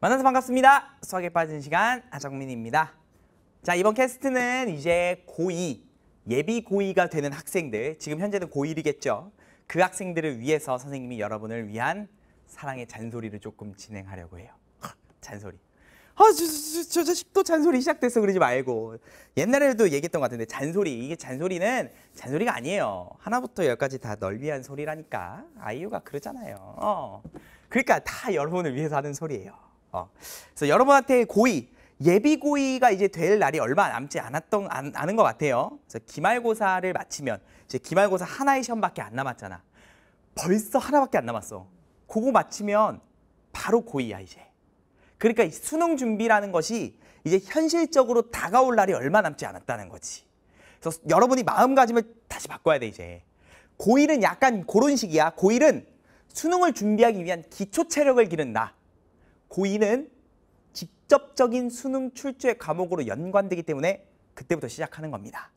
만나서 반갑습니다. 수학에 빠진 시간 아정민입니다. 자 이번 캐스트는 이제 고2 예비 고2가 되는 학생들 지금 현재는 고1이겠죠. 그 학생들을 위해서 선생님이 여러분을 위한 사랑의 잔소리를 조금 진행하려고 해요. 잔소리. 아 저저 자식 또 잔소리 시작됐어 그러지 말고 옛날에도 얘기했던 것 같은데 잔소리 이게 잔소리는 잔소리가 아니에요 하나부터 열까지 다 널 위한 소리라니까 아이유가 그러잖아요 어. 그러니까 다 여러분을 위해서 하는 소리예요 어. 그래서 여러분한테 고의 예비 고의가 이제 될 날이 얼마 남지 않았던 안, 않은 것 같아요. 그래서 기말고사를 마치면 이제 기말고사 하나의 시험밖에 안 남았잖아. 벌써 하나밖에 안 남았어. 그거 마치면 바로 고의야 이제. 그러니까 이 수능 준비라는 것이 이제 현실적으로 다가올 날이 얼마 남지 않았다는 거지. 그래서 여러분이 마음가짐을 다시 바꿔야 돼 이제. 고일은 약간 그런 식이야. 고일은 수능을 준비하기 위한 기초 체력을 기른다. 고의는 직접적인 수능 출제 과목으로 연관되기 때문에 그때부터 시작하는 겁니다.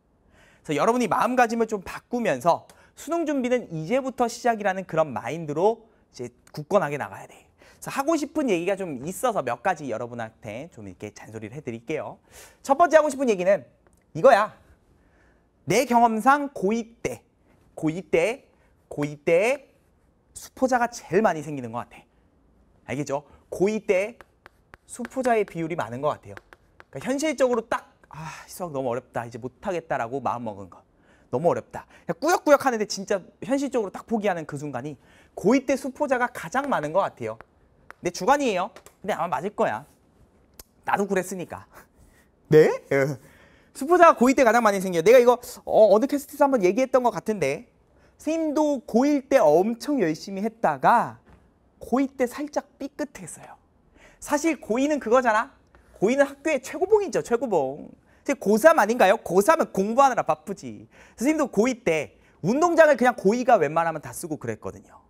그래서 여러분이 마음가짐을 좀 바꾸면서 수능 준비는 이제부터 시작이라는 그런 마인드로 이제 굳건하게 나가야 돼. 그래서 하고 싶은 얘기가 좀 있어서 몇 가지 여러분한테 좀 이렇게 잔소리를 해드릴게요. 첫 번째 하고 싶은 얘기는 이거야. 내 경험상 고2 때, 고2 때, 고2 때 수포자가 제일 많이 생기는 것 같아. 알겠죠? 고2 때 수포자의 비율이 많은 것 같아요. 그러니까 현실적으로 딱 아, 수학 너무 어렵다. 이제 못하겠다라고 마음먹은 거. 너무 어렵다. 그러니까 꾸역꾸역 하는데 진짜 현실적으로 딱 포기하는 그 순간이 고2 때 수포자가 가장 많은 것 같아요. 내 주관이에요. 근데 아마 맞을 거야. 나도 그랬으니까. 네? 수포자가 고2 때 가장 많이 생겨요. 내가 이거 어, 느 캐스트에서 한번 얘기했던 것 같은데 선생님도 고1 때 엄청 열심히 했다가 고이때 살짝 삐끗했어요. 사실 고이는 그거잖아. 고이는 학교의 최고봉이죠. 최고봉. 고3 아닌가요? 고3은 공부하느라 바쁘지. 선생님도 고2 때 운동장을 그냥 고2가 웬만하면 다 쓰고 그랬거든요.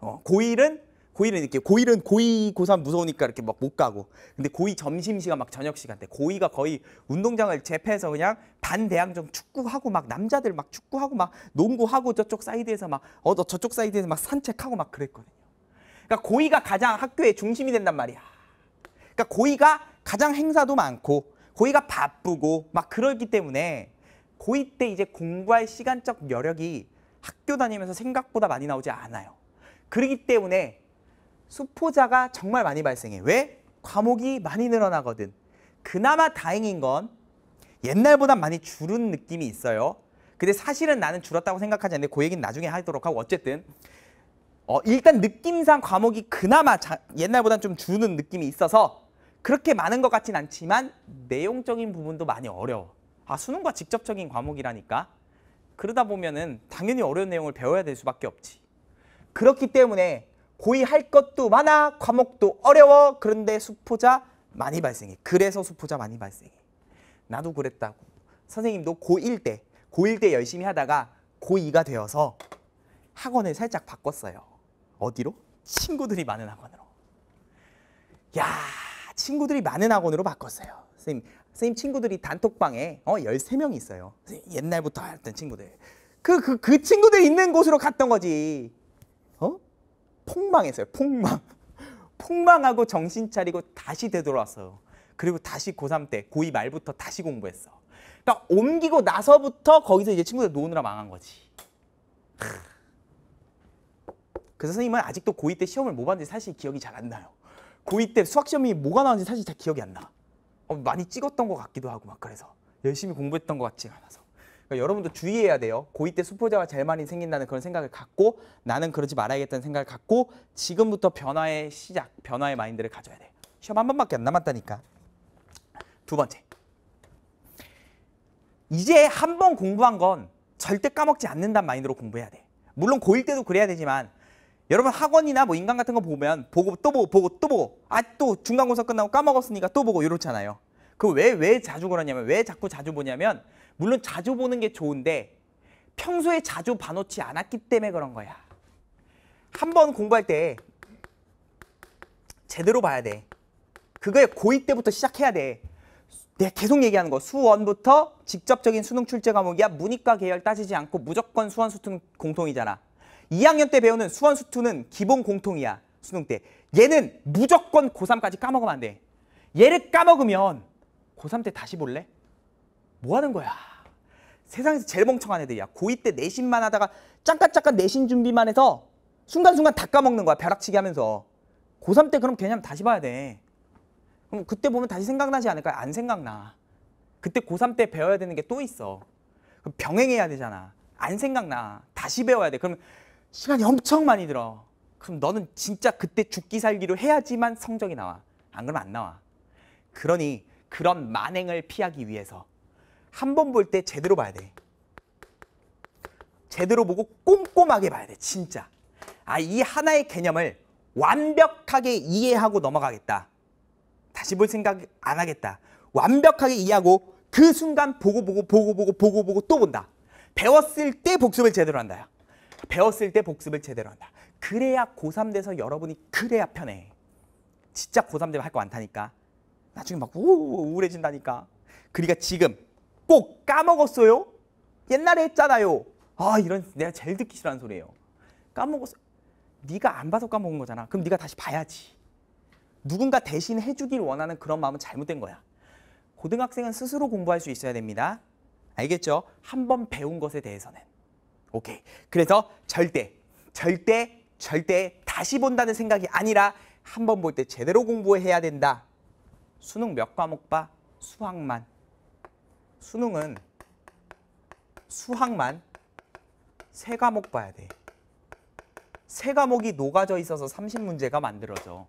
어, 고1은 고1은 이렇게 고1은 고2, 고3 무서우니까 이렇게 막 못 가고 근데 고2 점심시간 막 저녁시간 때 고2가 거의 운동장을 제패해서 그냥 반대항정 축구하고 막 남자들 막 축구하고 막 농구하고 저쪽 사이드에서 막 어 저쪽 사이드에서 막 산책하고 막 그랬거든요. 그러니까 고의가 가장 학교의 중심이 된단 말이야. 그러니까 고의가 가장 행사도 많고 고의가 바쁘고 막 그러기 때문에 고의 때 이제 공부할 시간적 여력이 학교 다니면서 생각보다 많이 나오지 않아요. 그러기 때문에 수포자가 정말 많이 발생해. 왜? 과목이 많이 늘어나거든. 그나마 다행인 건 옛날보다 많이 줄은 느낌이 있어요. 근데 사실은 나는 줄었다고 생각하지 않는데 그 얘기는 나중에 하도록 하고 어쨌든 어, 일단 느낌상 과목이 그나마 옛날보단 좀 주는 느낌이 있어서 그렇게 많은 것 같진 않지만 내용적인 부분도 많이 어려워. 아 수능과 직접적인 과목이라니까. 그러다 보면은 당연히 어려운 내용을 배워야 될 수밖에 없지. 그렇기 때문에 고의할 것도 많아 과목도 어려워 그런데 수포자 많이 발생해. 그래서 수포자 많이 발생해. 나도 그랬다고. 선생님도 고1 때, 고1 때 열심히 하다가 고2가 되어서 학원을 살짝 바꿨어요. 어디로? 친구들이 많은 학원으로. 야, 친구들이 많은 학원으로 바꿨어요. 선생님, 선생님 친구들이 단톡방에 어, 1 3명 있어요. 옛날부터 했던 친구들. 그, 그, 그 친구들 있는 곳으로 갔던 거지. 어? 폭망했어요, 폭망. 폭망하고 정신 차리고 다시 되돌아왔어요. 그리고 다시 고3 때, 고2 말부터 다시 공부했어. 그러니까 옮기고 나서부터 거기서 이제 친구들 노느라 망한 거지. 그 선생님은 아직도 고2 때 시험을 뭐 봤는지 사실 기억이 잘 안 나요. 고2 때 수학시험이 뭐가 나왔는지 사실 잘 기억이 안 나. 어, 많이 찍었던 것 같기도 하고 막 그래서 열심히 공부했던 것 같지가 않아서. 그러니까 여러분도 주의해야 돼요. 고2 때수포자가 제일 많이 생긴다는 그런 생각을 갖고 나는 그러지 말아야겠다는 생각을 갖고 지금부터 변화의 시작, 변화의 마인드를 가져야 돼요. 시험 한 번밖에 안 남았다니까. 두 번째. 이제 한 번 공부한 건 절대 까먹지 않는다는 마인드로 공부해야 돼. 물론 고1 때도 그래야 되지만 여러분 학원이나 뭐인간 같은 거 보면 보고 또 보고 보고 또 보고 아 또 중간고사 끝나고 까먹었으니까 또 보고 이렇잖아요. 그 왜 왜 자주 그러냐면 왜 자꾸 자주 보냐면 물론 자주 보는 게 좋은데 평소에 자주 봐놓지 않았기 때문에 그런 거야. 한 번 공부할 때 제대로 봐야 돼. 그거에 고2 때부터 시작해야 돼. 내가 계속 얘기하는 거 수원부터 직접적인 수능 출제 과목이야 문이과 계열 따지지 않고 무조건 수원 수능 공통이잖아. 2학년 때 배우는 수원 수투는 기본 공통이야. 수능 때. 얘는 무조건 고3까지 까먹으면 안 돼. 얘를 까먹으면 고3 때 다시 볼래? 뭐 하는 거야? 세상에서 제일 멍청한 애들이야. 고2 때 내신만 하다가 잠깐잠깐 내신 준비만 해서 순간순간 다 까먹는 거야. 벼락치기 하면서. 고3 때 그럼 개념 다시 봐야 돼. 그럼 그때 보면 다시 생각나지 않을까? 안 생각나. 그때 고3 때 배워야 되는 게 또 있어. 그럼 병행해야 되잖아. 안 생각나. 다시 배워야 돼. 그럼 시간이 엄청 많이 들어. 그럼 너는 진짜 그때 죽기 살기로 해야지만 성적이 나와. 안 그러면 안 나와. 그러니 그런 만행을 피하기 위해서 한 번 볼 때 제대로 봐야 돼. 제대로 보고 꼼꼼하게 봐야 돼. 진짜. 아, 이 하나의 개념을 완벽하게 이해하고 넘어가겠다. 다시 볼 생각 안 하겠다. 완벽하게 이해하고 그 순간 보고 보고 보고 보고 보고 보고 또 본다. 배웠을 때 복습을 제대로 한다. 배웠을 때 복습을 제대로 한다. 그래야 고3 돼서 여러분이 그래야 편해. 진짜 고3 되면 할 거 많다니까. 나중에 막 우, 우울해진다니까. 그러니까 지금 꼭 까먹었어요? 옛날에 했잖아요. 아 이런 내가 제일 듣기 싫어하는 소리예요. 까먹었어. 네가 안 봐서 까먹은 거잖아. 그럼 네가 다시 봐야지. 누군가 대신 해주길 원하는 그런 마음은 잘못된 거야. 고등학생은 스스로 공부할 수 있어야 됩니다. 알겠죠? 한번 배운 것에 대해서는. 오케이. 그래서 절대, 절대, 절대 다시 본다는 생각이 아니라 한 번 볼 때 제대로 공부해야 된다. 수능 몇 과목 봐? 수학만. 수능은 수학만 세 과목 봐야 돼. 세 과목이 녹아져 있어서 30문제가 만들어져.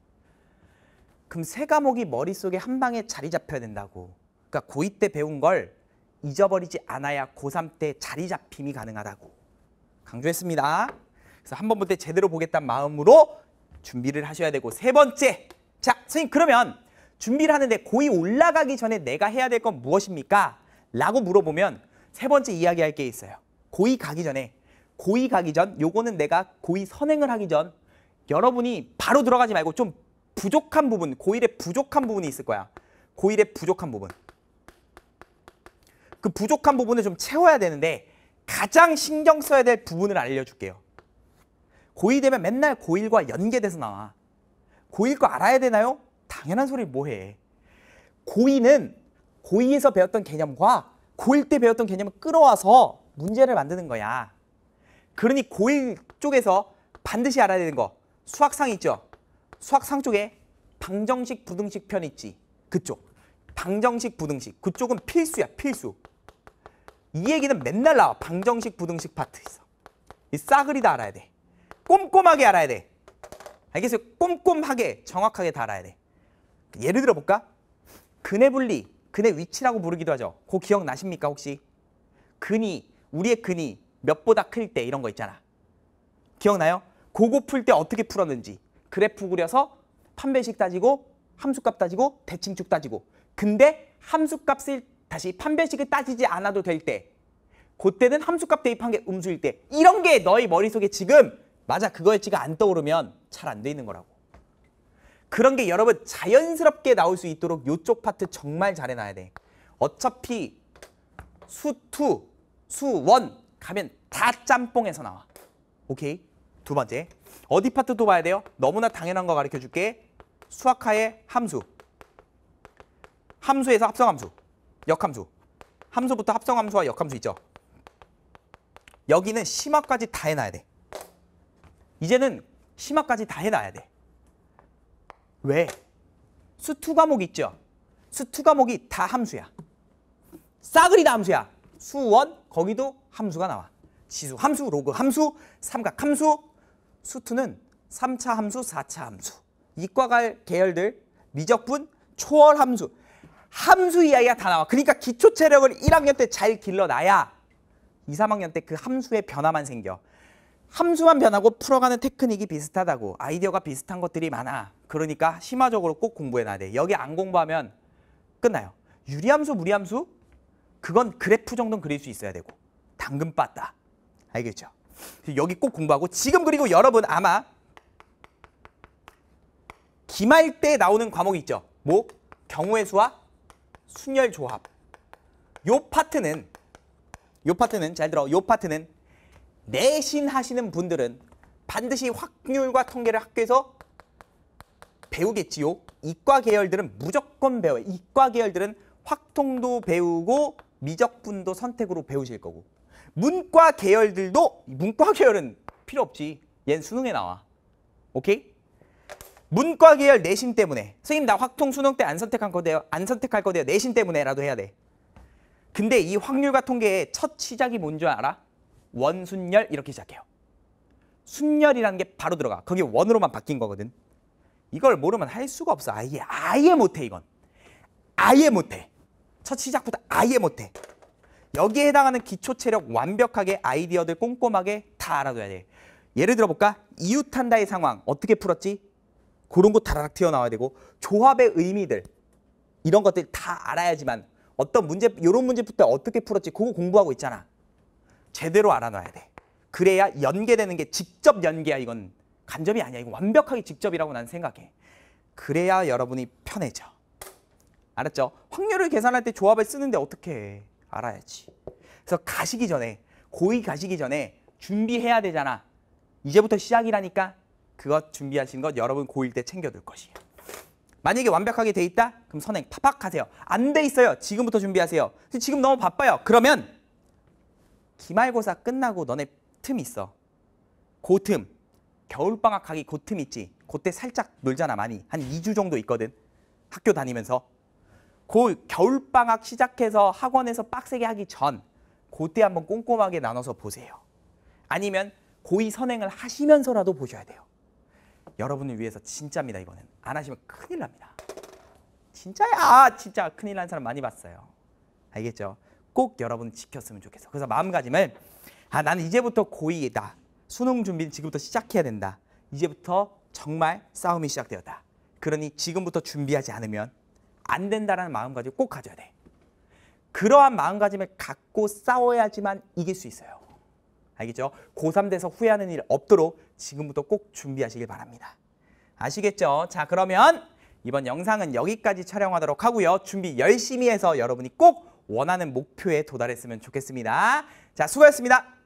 그럼 세 과목이 머릿속에 한 방에 자리 잡혀야 된다고. 그러니까 고2 때 배운 걸 잊어버리지 않아야 고3 때 자리 잡힘이 가능하다고. 강조했습니다. 그래서 한 번 볼 때 제대로 보겠다는 마음으로 준비를 하셔야 되고 세 번째 자 선생님 그러면 준비를 하는데 고이 올라가기 전에 내가 해야 될 건 무엇입니까? 라고 물어보면 세 번째 이야기할 게 있어요. 고이 가기 전에 고이 가기 전 요거는 내가 고이 선행을 하기 전 여러분이 바로 들어가지 말고 좀 부족한 부분 고일의 부족한 부분이 있을 거야. 고일의 부족한 부분 그 부족한 부분을 좀 채워야 되는데 가장 신경 써야 될 부분을 알려줄게요. 고2 되면 맨날 고1과 연계돼서 나와. 고1 거 알아야 되나요? 당연한 소리 뭐해. 고2는 고2에서 배웠던 개념과 고1 때 배웠던 개념을 끌어와서 문제를 만드는 거야. 그러니 고1 쪽에서 반드시 알아야 되는 거 수학상 있죠? 수학상 쪽에 방정식, 부등식 편 있지? 그쪽. 방정식, 부등식. 그쪽은 필수야, 필수. 이 얘기는 맨날 나와. 방정식, 부등식 파트 있어. 이 싸그리 다 알아야 돼. 꼼꼼하게 알아야 돼. 알겠어요? 꼼꼼하게, 정확하게 다 알아야 돼. 예를 들어 볼까? 근의 분리, 근의 위치라고 부르기도 하죠. 그거 기억 나십니까 혹시? 근이, 우리의 근이 몇보다 클 때 이런 거 있잖아. 기억나요? 고거 풀 때 어떻게 풀었는지. 그래프 그려서 판매식 따지고 함수값 따지고 대칭축 따지고 근데 함수값 쓸 다시 판별식을 따지지 않아도 될 때, 그때는 함수값 대입한 게 음수일 때 이런 게 너희 머릿속에 지금 맞아 그거일지가 안 떠오르면 잘 안 돼 있는 거라고. 그런 게 여러분 자연스럽게 나올 수 있도록 요쪽 파트 정말 잘해놔야 돼. 어차피 수투, 수원 가면 다 짬뽕에서 나와. 오케이? 두 번째. 어디 파트도 봐야 돼요? 너무나 당연한 거 가르쳐줄게. 수학하의 함수. 함수에서 합성함수. 역함수. 함수부터 합성함수와 역함수 있죠. 여기는 심화까지 다 해놔야 돼. 이제는 심화까지 다 해놔야 돼. 왜? 수투 과목 있죠. 수투 과목이 다 함수야. 싸그리 다 함수야. 수원 거기도 함수가 나와. 지수 함수, 로그 함수, 삼각 함수. 수투는 3차 함수, 4차 함수. 이과 갈 계열들 미적분, 초월 함수. 함수 이야기가 다 나와. 그러니까 기초 체력을 1학년 때 잘 길러놔야 2, 3학년 때 그 함수의 변화만 생겨. 함수만 변하고 풀어가는 테크닉이 비슷하다고 아이디어가 비슷한 것들이 많아 그러니까 심화적으로 꼭 공부해놔야 돼 여기 안 공부하면 끝나요 유리함수 무리함수 그건 그래프 정도는 그릴 수 있어야 되고 당근 빠따 알겠죠 여기 꼭 공부하고 지금 그리고 여러분 아마 기말 때 나오는 과목이 있죠 뭐 경우의 수와 순열 조합. 요 파트는 요 파트는 잘 들어. 요 파트는 내신 하시는 분들은 반드시 확률과 통계를 학교에서 배우겠지요. 이과 계열들은 무조건 배워요. 이과 계열들은 확통도 배우고 미적분도 선택으로 배우실 거고 문과 계열들도 문과 계열은 필요 없지. 얜 수능에 나와. 오케이? 문과 계열 내신 때문에 선생님 나 확통 수능 때 안 선택한 거대요 안 선택할 거대요 내신 때문에라도 해야 돼 근데 이 확률과 통계의 첫 시작이 뭔 줄 알아? 원순열 이렇게 시작해요 순열이라는 게 바로 들어가 거기 원으로만 바뀐 거거든 이걸 모르면 할 수가 없어 아예 아예 못해 이건 아예 못해 첫 시작부터 아예 못해 여기에 해당하는 기초 체력 완벽하게 아이디어들 꼼꼼하게 다 알아둬야 돼 예를 들어볼까? 이웃한다의 상황 어떻게 풀었지? 그런 거 다락 튀어나와야 되고 조합의 의미들 이런 것들 다 알아야지만 어떤 문제 이런 문제부터 어떻게 풀었지 그거 공부하고 있잖아. 제대로 알아놔야 돼. 그래야 연계되는 게 직접 연계야 이건 간접이 아니야. 이거 완벽하게 직접이라고 난 생각해. 그래야 여러분이 편해져. 알았죠? 확률을 계산할 때 조합을 쓰는데 어떻게 해? 알아야지. 그래서 가시기 전에 고이 가시기 전에 준비해야 되잖아. 이제부터 시작이라니까 그것 준비하신것 여러분 고1 때 챙겨둘 것이에요. 만약에 완벽하게 돼 있다? 그럼 선행 팍팍 하세요. 안 돼 있어요. 지금부터 준비하세요. 지금 너무 바빠요. 그러면 기말고사 끝나고 너네 틈 있어. 고 틈. 겨울방학 하기고 틈 있지. 그때 살짝 놀잖아 많이. 한 2주 정도 있거든. 학교 다니면서. 고 겨울방학 시작해서 학원에서 빡세게 하기 전 그때 한번 꼼꼼하게 나눠서 보세요. 아니면 고의 선행을 하시면서라도 보셔야 돼요. 여러분을 위해서 진짜입니다 이번엔 안 하시면 큰일 납니다 진짜야 진짜 큰일 난 사람 많이 봤어요 알겠죠 꼭 여러분 지켰으면 좋겠어 그래서 마음가짐을 아 나는 이제부터 고이다 의 수능 준비는 지금부터 시작해야 된다 이제부터 정말 싸움이 시작되었다 그러니 지금부터 준비하지 않으면 안 된다라는 마음가짐 꼭 가져야 돼 그러한 마음가짐을 갖고 싸워야지만 이길 수 있어요 알겠죠? 고3 돼서 후회하는 일 없도록 지금부터 꼭 준비하시길 바랍니다. 아시겠죠? 자 그러면 이번 영상은 여기까지 촬영하도록 하고요. 준비 열심히 해서 여러분이 꼭 원하는 목표에 도달했으면 좋겠습니다. 자 수고하셨습니다.